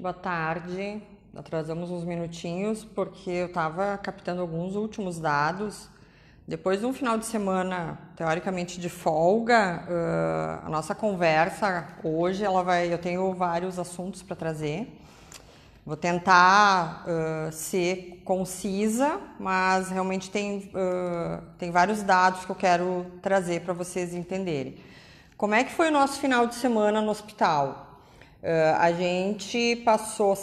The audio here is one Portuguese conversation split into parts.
Boa tarde. Atrasamos uns minutinhos porque eu estava captando alguns últimos dados. Depois de um final de semana teoricamente de folga, uh, a nossa conversa hoje ela vai. Eu tenho vários assuntos para trazer. Vou tentar uh, ser concisa, mas realmente tem, uh, tem vários dados que eu quero trazer para vocês entenderem. Como é que foi o nosso final de semana no hospital? Uh, a gente passou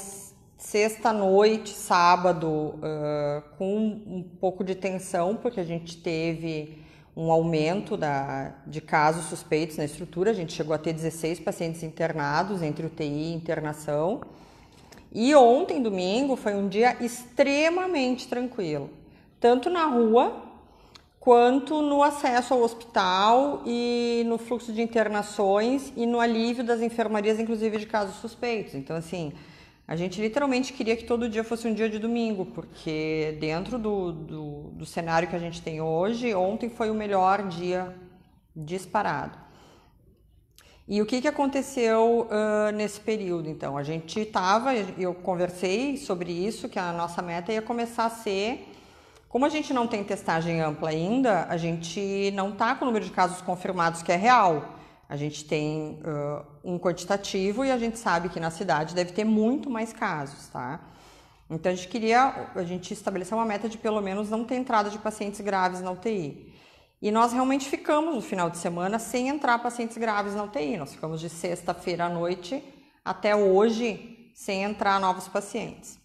sexta noite, sábado, uh, com um pouco de tensão, porque a gente teve um aumento da, de casos suspeitos na estrutura. A gente chegou a ter 16 pacientes internados entre UTI e internação. E ontem, domingo, foi um dia extremamente tranquilo, tanto na rua quanto no acesso ao hospital e no fluxo de internações e no alívio das enfermarias, inclusive de casos suspeitos. Então, assim, a gente literalmente queria que todo dia fosse um dia de domingo, porque dentro do, do, do cenário que a gente tem hoje, ontem foi o melhor dia disparado. E o que, que aconteceu uh, nesse período? Então, a gente estava, eu conversei sobre isso, que a nossa meta ia começar a ser como a gente não tem testagem ampla ainda, a gente não está com o número de casos confirmados que é real. A gente tem uh, um quantitativo e a gente sabe que na cidade deve ter muito mais casos, tá? Então a gente queria, a gente estabeleceu uma meta de pelo menos não ter entrada de pacientes graves na UTI. E nós realmente ficamos no final de semana sem entrar pacientes graves na UTI. Nós ficamos de sexta-feira à noite até hoje sem entrar novos pacientes.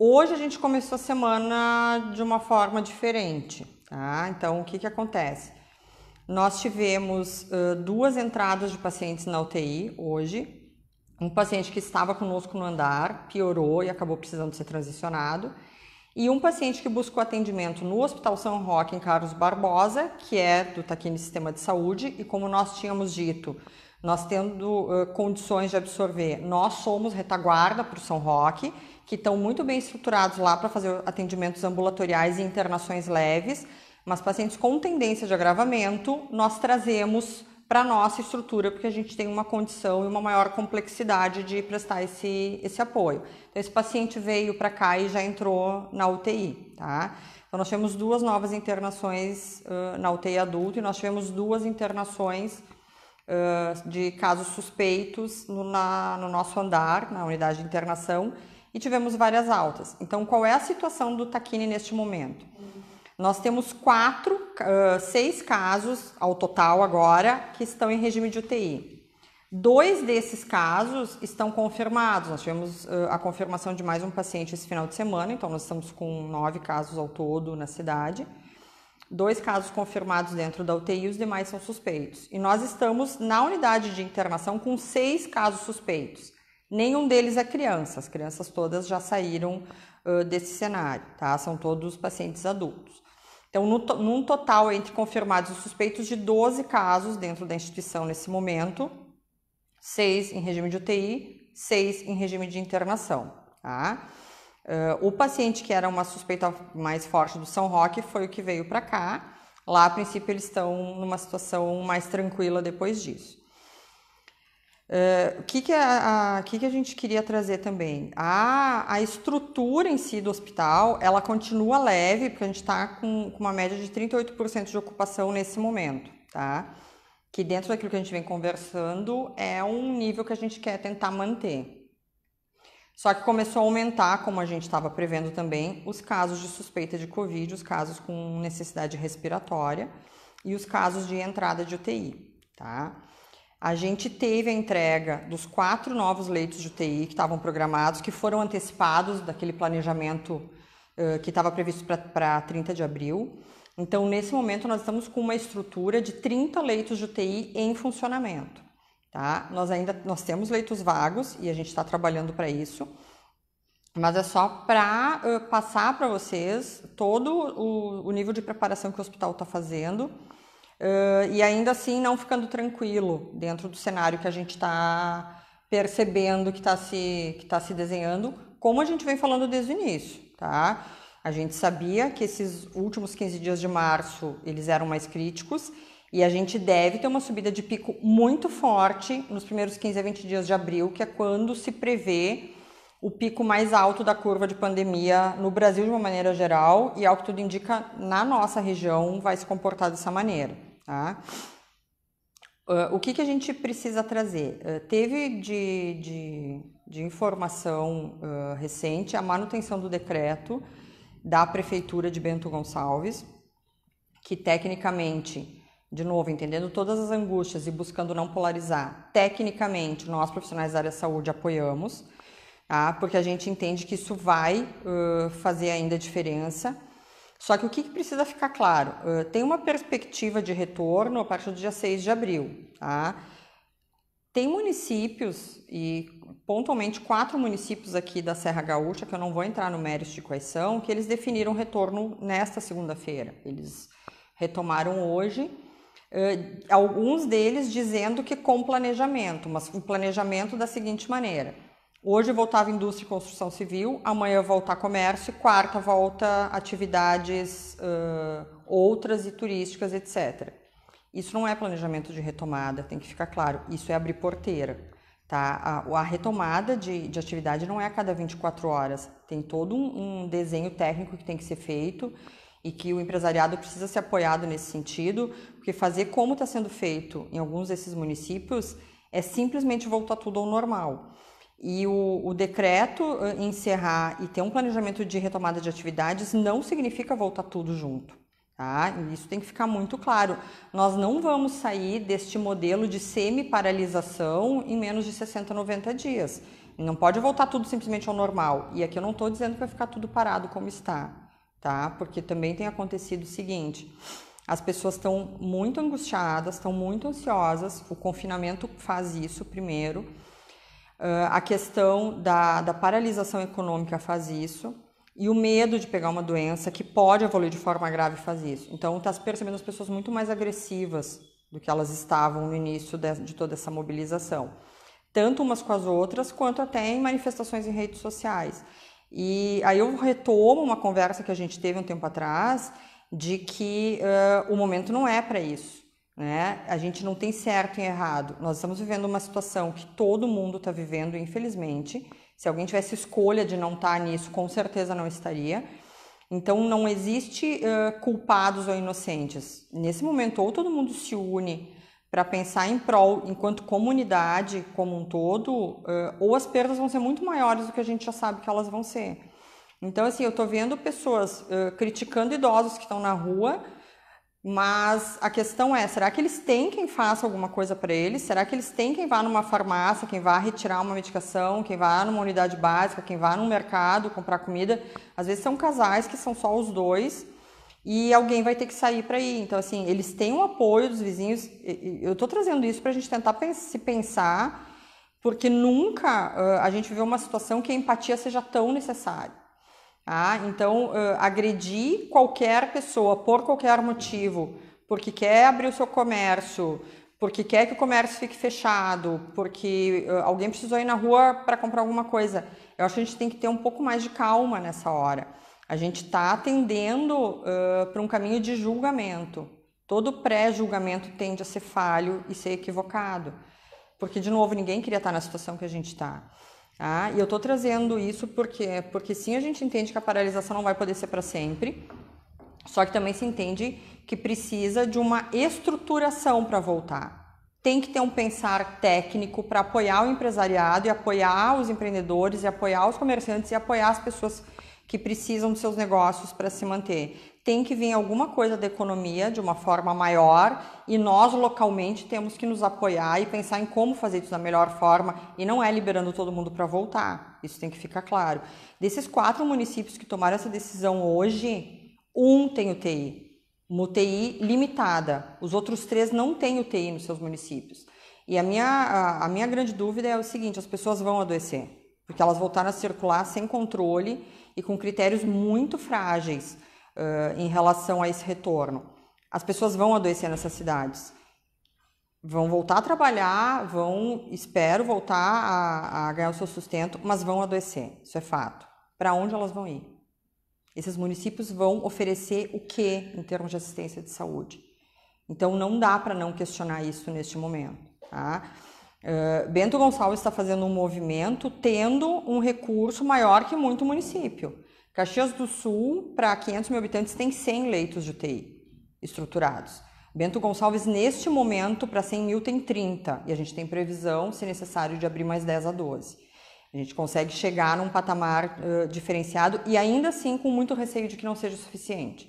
Hoje a gente começou a semana de uma forma diferente, tá? Então, o que, que acontece? Nós tivemos uh, duas entradas de pacientes na UTI hoje. Um paciente que estava conosco no andar piorou e acabou precisando ser transicionado. E um paciente que buscou atendimento no Hospital São Roque, em Carlos Barbosa, que é do Taquini Sistema de Saúde, e como nós tínhamos dito, nós tendo uh, condições de absorver, nós somos retaguarda para o São Roque que estão muito bem estruturados lá para fazer atendimentos ambulatoriais e internações leves, mas pacientes com tendência de agravamento, nós trazemos para nossa estrutura, porque a gente tem uma condição e uma maior complexidade de prestar esse, esse apoio. Então, esse paciente veio para cá e já entrou na UTI, tá? Então, nós tivemos duas novas internações uh, na UTI adulto e nós tivemos duas internações uh, de casos suspeitos no, na, no nosso andar, na unidade de internação, e tivemos várias altas. Então, qual é a situação do taquine neste momento? Nós temos quatro, uh, seis casos ao total agora que estão em regime de UTI. Dois desses casos estão confirmados. Nós tivemos uh, a confirmação de mais um paciente esse final de semana, então nós estamos com nove casos ao todo na cidade. Dois casos confirmados dentro da UTI, os demais são suspeitos. E nós estamos na unidade de internação com seis casos suspeitos. Nenhum deles é criança, as crianças todas já saíram uh, desse cenário, tá? São todos pacientes adultos. Então, no, num total entre confirmados e suspeitos de 12 casos dentro da instituição nesse momento, seis em regime de UTI, seis em regime de internação, tá? Uh, o paciente que era uma suspeita mais forte do São Roque foi o que veio para cá. Lá, a princípio, eles estão numa situação mais tranquila depois disso. Uh, o que, que, a, a, que, que a gente queria trazer também? A, a estrutura em si do hospital, ela continua leve, porque a gente está com, com uma média de 38% de ocupação nesse momento, tá? Que dentro daquilo que a gente vem conversando, é um nível que a gente quer tentar manter. Só que começou a aumentar, como a gente estava prevendo também, os casos de suspeita de Covid, os casos com necessidade respiratória e os casos de entrada de UTI, tá? A gente teve a entrega dos quatro novos leitos de UTI que estavam programados, que foram antecipados daquele planejamento uh, que estava previsto para 30 de abril. Então, nesse momento, nós estamos com uma estrutura de 30 leitos de UTI em funcionamento. Tá? Nós ainda nós temos leitos vagos e a gente está trabalhando para isso, mas é só para uh, passar para vocês todo o, o nível de preparação que o hospital está fazendo uh, e ainda assim não ficando tranquilo dentro do cenário que a gente está percebendo que está se, que tá se desenhando, como a gente vem falando desde o início, tá? A gente sabia que esses últimos 15 dias de março eles eram mais críticos e a gente deve ter uma subida de pico muito forte nos primeiros 15 a 20 dias de abril, que é quando se prevê o pico mais alto da curva de pandemia no Brasil de uma maneira geral e ao que tudo indica na nossa região vai se comportar dessa maneira tá? Uh, o que, que a gente precisa trazer? Uh, teve de, de, de informação uh, recente a manutenção do decreto da Prefeitura de Bento Gonçalves, que tecnicamente, de novo, entendendo todas as angústias e buscando não polarizar, tecnicamente nós profissionais da área da saúde apoiamos, tá? porque a gente entende que isso vai fazer ainda diferença só que o que, precisa ficar claro? Uh, tem uma perspectiva de retorno a partir do dia 6 de abril, tá? Tem municípios, e pontualmente quatro municípios aqui da Serra Gaúcha, que eu não vou entrar no mérito de quais são, que eles definiram retorno nesta segunda-feira. Eles retomaram hoje, uh, alguns deles dizendo que com planejamento, mas o planejamento da seguinte maneira Hoje voltava indústria e construção civil, amanhã voltar comércio, quarta volta atividades uh, outras e turísticas, etc. Isso não é planejamento de retomada, tem que ficar claro. Isso é abrir porteira. Tá? A, a retomada de, de, atividade não é a cada 24 horas. Tem todo um, um desenho técnico que tem que ser feito e que o empresariado precisa ser apoiado nesse sentido, porque fazer como está sendo feito em alguns desses municípios é simplesmente voltar tudo ao normal. E o, o decreto eh, encerrar e ter um planejamento de retomada de atividades não significa voltar tudo junto. Tá? Isso tem que ficar muito claro. Nós não vamos sair deste modelo de semi-paralisação em menos de 60, 90 dias. Não pode voltar tudo simplesmente ao normal. E aqui eu não estou dizendo que vai ficar tudo parado como está, tá? Porque também tem acontecido o seguinte: as pessoas estão muito angustiadas, estão muito ansiosas. O confinamento faz isso primeiro. Ah, a questão da, da paralisação econômica faz isso. E o medo de pegar uma doença que pode evoluir de forma grave faz isso. Então, está se percebendo as pessoas muito mais agressivas do que elas estavam no início de, de toda essa mobilização, tanto umas com as outras, quanto até em manifestações em redes sociais. E aí eu retomo uma conversa que a gente teve um tempo atrás de que uh, o momento não é para isso. Né? A gente não tem certo e errado. Nós estamos vivendo uma situação que todo mundo está vivendo, infelizmente. Se alguém tivesse escolha de não estar tá nisso, com certeza não estaria. Então não existe uh, culpados ou inocentes. Nesse momento, ou todo mundo se une para pensar em prol, enquanto comunidade como um todo, uh, ou as perdas vão ser muito maiores do que a gente já sabe que elas vão ser. Então, assim, eu estou vendo pessoas uh, criticando idosos que estão na rua mas a questão é, será que eles têm quem faça alguma coisa para eles? Será que eles têm quem vá numa farmácia, quem vá retirar uma medicação, quem vá numa unidade básica, quem vá no mercado comprar comida? Às vezes são casais que são só os dois e alguém vai ter que sair para ir. Então, assim, eles têm o apoio dos vizinhos. Eu estou trazendo isso para a gente tentar se pensar, porque nunca a gente viveu uma situação que a empatia seja tão necessária. Ah, então, uh, agredir qualquer pessoa por qualquer motivo, porque quer abrir o seu comércio, porque quer que o comércio fique fechado, porque uh, alguém precisou ir na rua para comprar alguma coisa. Eu acho que a gente tem que ter um pouco mais de calma nessa hora. A gente está atendendo uh, para um caminho de julgamento. Todo pré-julgamento tende a ser falho e ser equivocado. Porque, de novo, ninguém queria estar na situação que a gente está. Tá? E eu estou trazendo isso porque, porque sim, a gente entende que a paralisação não vai poder ser para sempre, só que também se entende que precisa de uma estruturação para voltar. Tem que ter um pensar técnico para apoiar o empresariado e apoiar os empreendedores e apoiar os comerciantes e apoiar as pessoas que precisam dos seus negócios para se manter. Tem que vir alguma coisa da economia de uma forma maior e nós localmente temos que nos apoiar e pensar em como fazer isso da melhor forma e não é liberando todo mundo para voltar. Isso tem que ficar claro. Desses quatro municípios que tomaram essa decisão hoje, um tem UTI, uma UTI limitada. Os outros três não têm UTI nos seus municípios. E a minha, a, a minha grande dúvida é o seguinte: as pessoas vão adoecer, porque elas voltaram a circular sem controle e com critérios muito frágeis uh, em relação a esse retorno. As pessoas vão adoecer nessas cidades, vão voltar a trabalhar, vão, espero, voltar a, a ganhar o seu sustento, mas vão adoecer, isso é fato. Para onde elas vão ir? Esses municípios vão oferecer o que em termos de assistência de saúde? Então não dá para não questionar isso neste momento. Tá? Ah, Bento Gonçalves está fazendo um movimento tendo um recurso maior que muito município. Caxias do Sul, para 500 mil habitantes, tem 100 leitos de UTI estruturados. Bento Gonçalves, neste momento, para 100 mil, tem 30. E a gente tem previsão, se necessário, de abrir mais 10 a 12. A gente consegue chegar num patamar uh, diferenciado e ainda assim com muito receio de que não seja suficiente.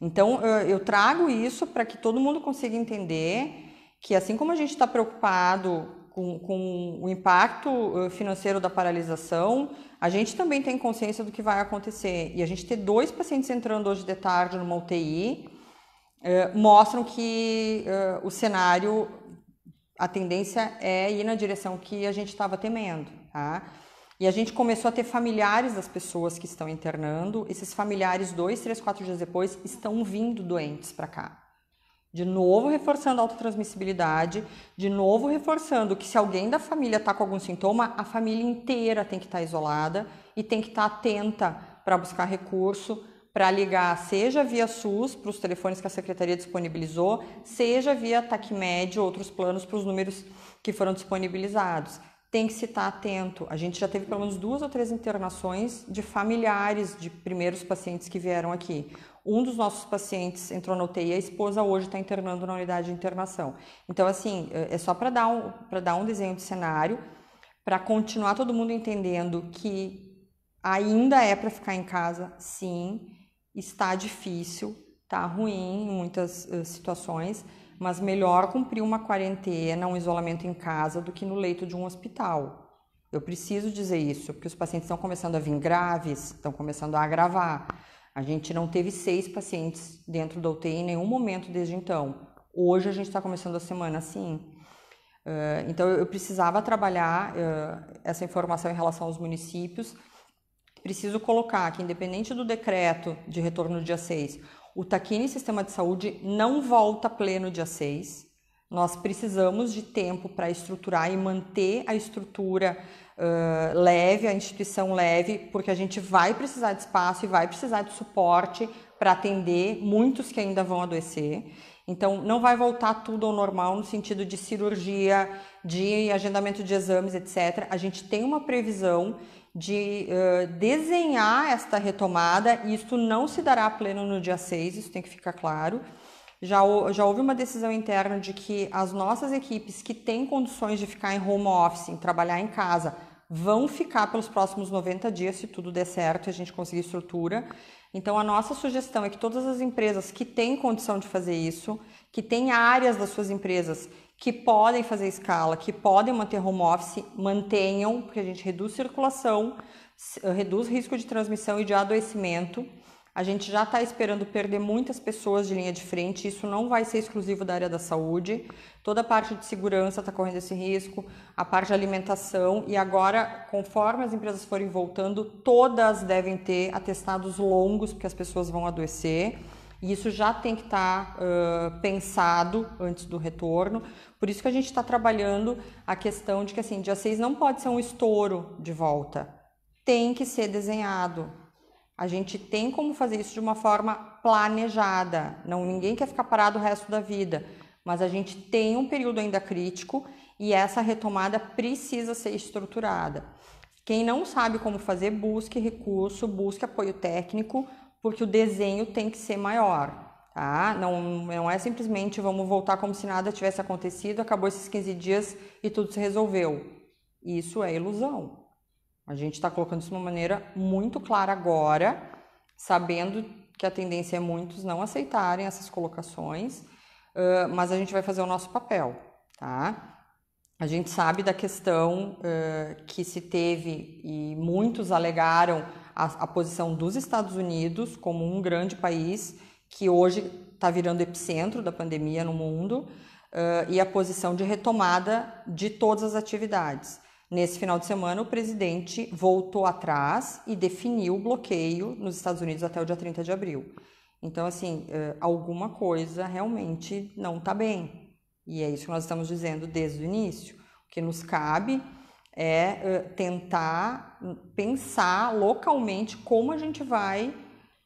Então, uh, eu trago isso para que todo mundo consiga entender que assim como a gente está preocupado com, com, o impacto eh, financeiro da paralisação, a gente também tem consciência do que vai acontecer. E a gente ter dois pacientes entrando hoje de tarde numa UTI eh, mostram que eh, o cenário, a tendência é ir na direção que a gente estava temendo, tá? E a gente começou a ter familiares das pessoas que estão internando. Esses familiares, dois, três, quatro dias depois, estão vindo doentes para cá. De novo reforçando a autotransmissibilidade, de novo reforçando que se alguém da família está com algum sintoma, a família inteira tem que estar tá isolada e tem que estar tá atenta para buscar recurso, para ligar, seja via SUS, para os telefones que a secretaria disponibilizou, seja via TACMED ou outros planos para os números que foram disponibilizados. Tem que se estar tá atento. A gente já teve pelo menos duas ou três internações de familiares de primeiros pacientes que vieram aqui. Um dos nossos pacientes entrou na UTI, a esposa hoje está internando na unidade de internação. Então, assim, é, é só para dar, um, dar um desenho de cenário, para continuar todo mundo entendendo que ainda é para ficar em casa, sim, está difícil, está ruim em muitas uh, situações, mas melhor cumprir uma quarentena, um isolamento em casa, do que no leito de um hospital. Eu preciso dizer isso, porque os pacientes estão começando a vir graves, estão começando a agravar. A gente não teve seis pacientes dentro da UTI em nenhum momento desde então. Hoje a gente está começando a semana assim. Uh, então eu precisava trabalhar uh, essa informação em relação aos municípios. Preciso colocar que, independente do decreto de retorno dia 6, o Taquini Sistema de Saúde não volta pleno dia 6. Nós precisamos de tempo para estruturar e manter a estrutura uh, leve, a instituição leve, porque a gente vai precisar de espaço e vai precisar de suporte para atender muitos que ainda vão adoecer. Então, não vai voltar tudo ao normal no sentido de cirurgia, de agendamento de exames, etc. A gente tem uma previsão de uh, desenhar esta retomada e isso não se dará pleno no dia 6, isso tem que ficar claro. Já, já houve uma decisão interna de que as nossas equipes que têm condições de ficar em home office, em trabalhar em casa, vão ficar pelos próximos 90 dias, se tudo der certo e a gente conseguir estrutura. Então, a nossa sugestão é que todas as empresas que têm condição de fazer isso, que têm áreas das suas empresas que podem fazer escala, que podem manter home office, mantenham, porque a gente reduz circulação, reduz risco de transmissão e de adoecimento. A gente já está esperando perder muitas pessoas de linha de frente, isso não vai ser exclusivo da área da saúde. Toda a parte de segurança está correndo esse risco, a parte de alimentação, e agora, conforme as empresas forem voltando, todas devem ter atestados longos, porque as pessoas vão adoecer. E isso já tem que estar tá, uh, pensado antes do retorno. Por isso que a gente está trabalhando a questão de que assim, dia 6 não pode ser um estouro de volta. Tem que ser desenhado, a gente tem como fazer isso de uma forma planejada. Não ninguém quer ficar parado o resto da vida, mas a gente tem um período ainda crítico e essa retomada precisa ser estruturada. Quem não sabe como fazer, busque recurso, busque apoio técnico, porque o desenho tem que ser maior, tá? Não, não é simplesmente vamos voltar como se nada tivesse acontecido, acabou esses 15 dias e tudo se resolveu. Isso é ilusão. A gente está colocando isso de uma maneira muito clara agora, sabendo que a tendência é muitos não aceitarem essas colocações, uh, mas a gente vai fazer o nosso papel, tá? A gente sabe da questão uh, que se teve e muitos alegaram a, a, posição dos Estados Unidos como um grande país que hoje está virando epicentro da pandemia no mundo uh, e a posição de retomada de todas as atividades. Nesse final de semana, o presidente voltou atrás e definiu o bloqueio nos Estados Unidos até o dia 30 de abril. Então, assim, eh, alguma coisa realmente não está bem. E é isso que nós estamos dizendo desde o início. O que nos cabe é eh, tentar pensar localmente como a gente vai,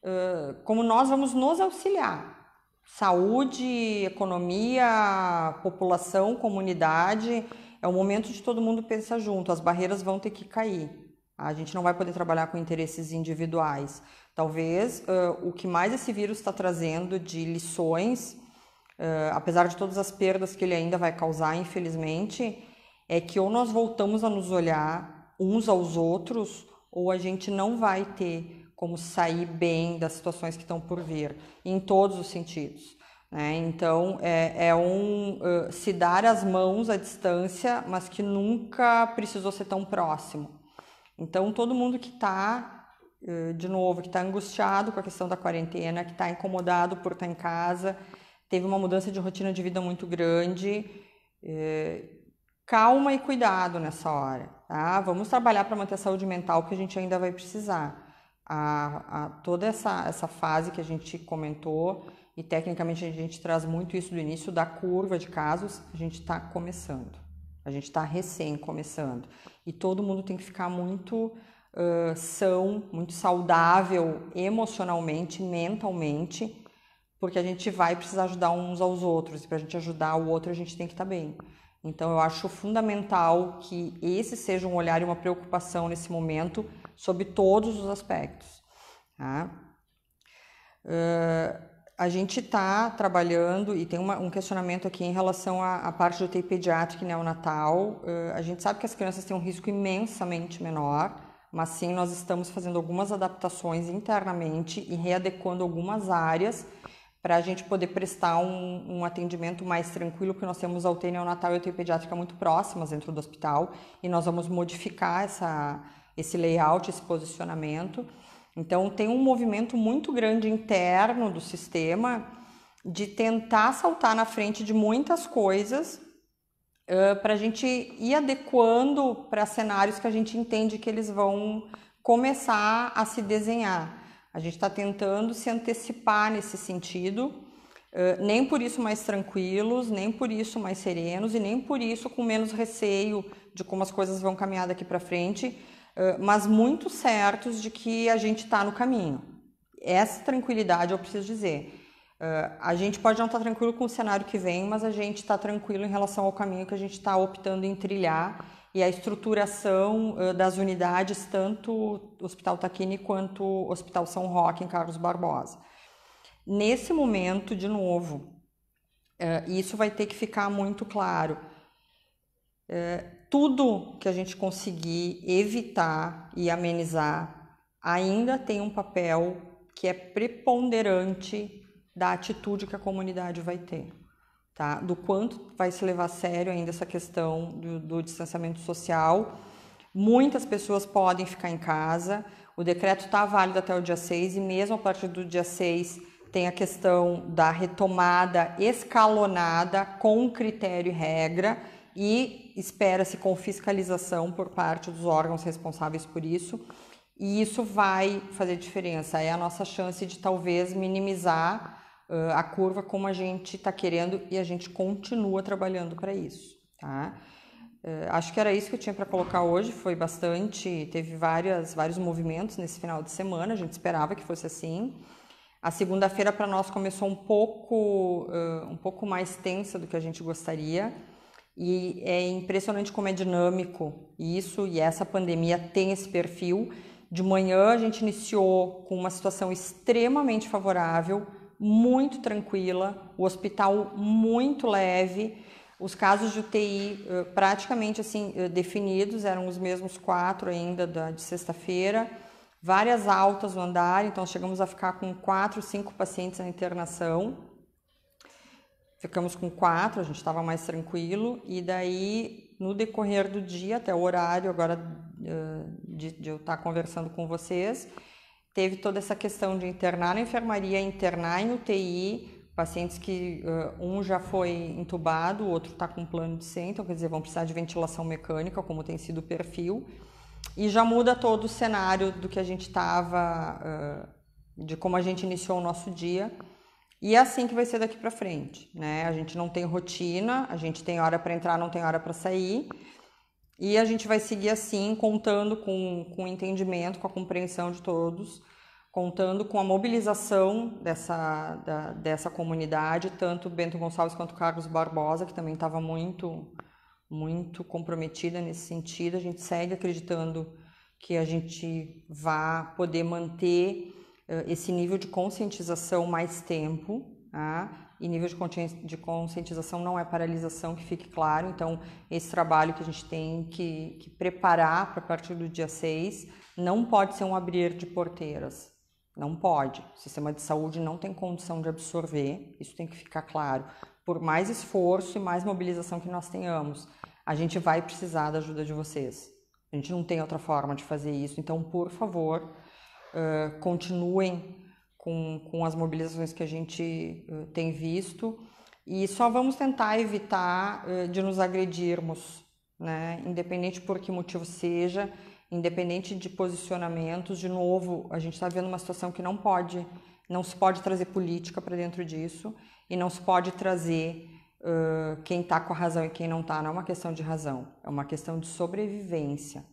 eh, como nós vamos nos auxiliar. Saúde, economia, população, comunidade é o momento de todo mundo pensar junto, as barreiras vão ter que cair. Tá? A gente não vai poder trabalhar com interesses individuais. Talvez uh, o que mais esse vírus está trazendo de lições, uh, apesar de todas as perdas que ele ainda vai causar, infelizmente, é que ou nós voltamos a nos olhar uns aos outros, ou a gente não vai ter como sair bem das situações que estão por vir, em todos os sentidos. Né? Então, é, é um uh, se dar as mãos à distância, mas que nunca precisou ser tão próximo. Então, todo mundo que está, uh, eh, de novo, que está angustiado com a questão da quarentena, que está incomodado por estar tá em casa, teve uma mudança de rotina de vida muito grande. Uh, calma e cuidado nessa hora, tá? Vamos trabalhar para manter a saúde mental, que a gente ainda vai precisar. A, a toda essa, essa fase que a gente comentou e tecnicamente a gente traz muito isso do início da curva de casos, a gente está começando, a gente está recém começando. E todo mundo tem que ficar muito uh, são, muito saudável emocionalmente, mentalmente, porque a gente vai precisar ajudar uns aos outros, e para a gente ajudar o outro, a gente tem que estar tá bem. Então, eu acho fundamental que esse seja um olhar e uma preocupação nesse momento sobre todos os aspectos. Tá? Uh, a gente está trabalhando e tem uma, um questionamento aqui em relação à, à parte do UTI pediátrico e neonatal. Uh, a gente sabe que as crianças têm um risco imensamente menor, mas sim nós estamos fazendo algumas adaptações internamente e readequando algumas áreas para a gente poder prestar um, um, atendimento mais tranquilo, porque nós temos a UTI neonatal e a UTI pediátrica muito próximas dentro do hospital e nós vamos modificar essa, esse layout, esse posicionamento então, tem um movimento muito grande interno do sistema de tentar saltar na frente de muitas coisas uh, para a gente ir adequando para cenários que a gente entende que eles vão começar a se desenhar. A gente está tentando se antecipar nesse sentido. Uh, nem por isso mais tranquilos, nem por isso mais serenos e nem por isso com menos receio de como as coisas vão caminhar daqui para frente, ah, mas muito certos de que a gente está no caminho. Essa tranquilidade eu preciso dizer. Ah, a gente pode não estar tá tranquilo com o cenário que vem, mas a gente está tranquilo em relação ao caminho que a gente está optando em trilhar e a estruturação ah, das unidades, tanto Hospital Taquini quanto Hospital São Roque, em Carlos Barbosa. Nesse momento, de novo, isso vai ter que ficar muito claro tudo que a gente conseguir evitar e amenizar ainda tem um papel que é preponderante da atitude que a comunidade vai ter, tá? Do quanto vai se levar a sério ainda essa questão do, do distanciamento social. Muitas pessoas podem ficar em casa, o decreto está válido até o dia 6 e mesmo a partir do dia 6 tem a questão da retomada escalonada com critério e regra e espera-se com fiscalização por parte dos órgãos responsáveis por isso, e isso vai fazer diferença. É a nossa chance de talvez minimizar uh, a curva como a gente está querendo e a gente continua trabalhando para isso, tá? Uh, acho que era isso que eu tinha para colocar hoje. Foi bastante, teve várias, vários movimentos nesse final de semana. A gente esperava que fosse assim. A segunda-feira para nós começou um pouco, uh, um pouco mais tensa do que a gente gostaria e é impressionante como é dinâmico isso, e essa pandemia tem esse perfil. De manhã a gente iniciou com uma situação extremamente favorável, muito tranquila, o hospital muito leve, os casos de UTI eh, praticamente assim eh, definidos, eram os mesmos quatro ainda da, de sexta-feira, várias altas no andar, então chegamos a ficar com quatro, cinco pacientes na internação, Ficamos com quatro, a gente estava mais tranquilo, e daí no decorrer do dia, até o horário agora eh, de, de eu estar tá conversando com vocês, teve toda essa questão de internar na enfermaria, internar em UTI, pacientes que uh, um já foi entubado, o outro está com plano de centro, quer dizer, vão precisar de ventilação mecânica, como tem sido o perfil, e já muda todo o cenário do que a gente estava, uh, eh, de como a gente iniciou o nosso dia e é assim que vai ser daqui para frente, né? A gente não tem rotina, a gente tem hora para entrar, não tem hora para sair. E a gente vai seguir assim, contando com, com o entendimento, com a compreensão de todos, contando com a mobilização dessa, da, dessa comunidade, tanto Bento Gonçalves quanto Carlos Barbosa, que também estava muito, muito comprometida nesse sentido. A gente segue acreditando que a gente vai poder manter esse nível de conscientização mais tempo, tá? e nível de conscientização não é paralisação, que fique claro. Então, esse trabalho que a gente tem que, que preparar para a partir do dia 6 não pode ser um abrir de porteiras. Não pode. O sistema de saúde não tem condição de absorver, isso tem que ficar claro. Por mais esforço e mais mobilização que nós tenhamos, a gente vai precisar da ajuda de vocês. A gente não tem outra forma de fazer isso. Então, por favor, uh, continuem com, com as mobilizações que a gente uh, tem visto e só vamos tentar evitar uh, de nos agredirmos, né? independente por que motivo seja, independente de posicionamentos. De novo, a gente está vendo uma situação que não pode, não se pode trazer política para dentro disso e não se pode trazer uh, quem está com a razão e quem não está. Não é uma questão de razão, é uma questão de sobrevivência.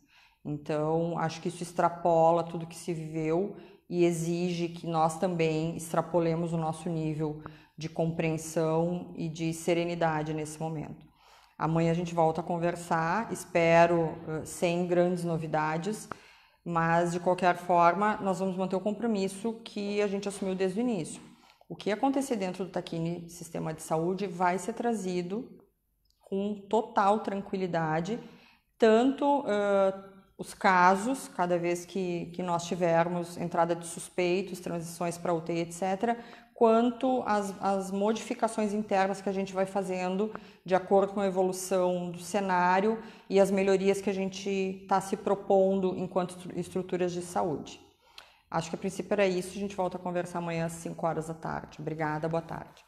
Então, acho que isso extrapola tudo que se viveu e exige que nós também extrapolemos o nosso nível de compreensão e de serenidade nesse momento. Amanhã a gente volta a conversar, espero eh, sem grandes novidades, mas de qualquer forma nós vamos manter o compromisso que a gente assumiu desde o início. O que acontecer dentro do Taquini Sistema de Saúde vai ser trazido com total tranquilidade, tanto uh, os casos, cada vez que, que nós tivermos entrada de suspeitos, transições para UTI, etc., quanto as às modificações internas que a gente vai fazendo de acordo com a evolução do cenário e as melhorias que a gente está se propondo enquanto estruturas de saúde. Acho que a princípio era isso. A gente volta a conversar amanhã às 5 horas da tarde. Obrigada, boa tarde.